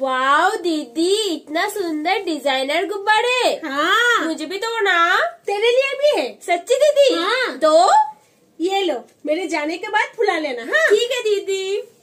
Wow दीदी इतना सुंदर डिजाइनर गुब्बारे हाँ मुझे भी तो ना तेरे लिए भी है सच्ची दीदी हाँ। तो ये लो मेरे जाने के बाद फुला लेना हाँ ठीक है दीदी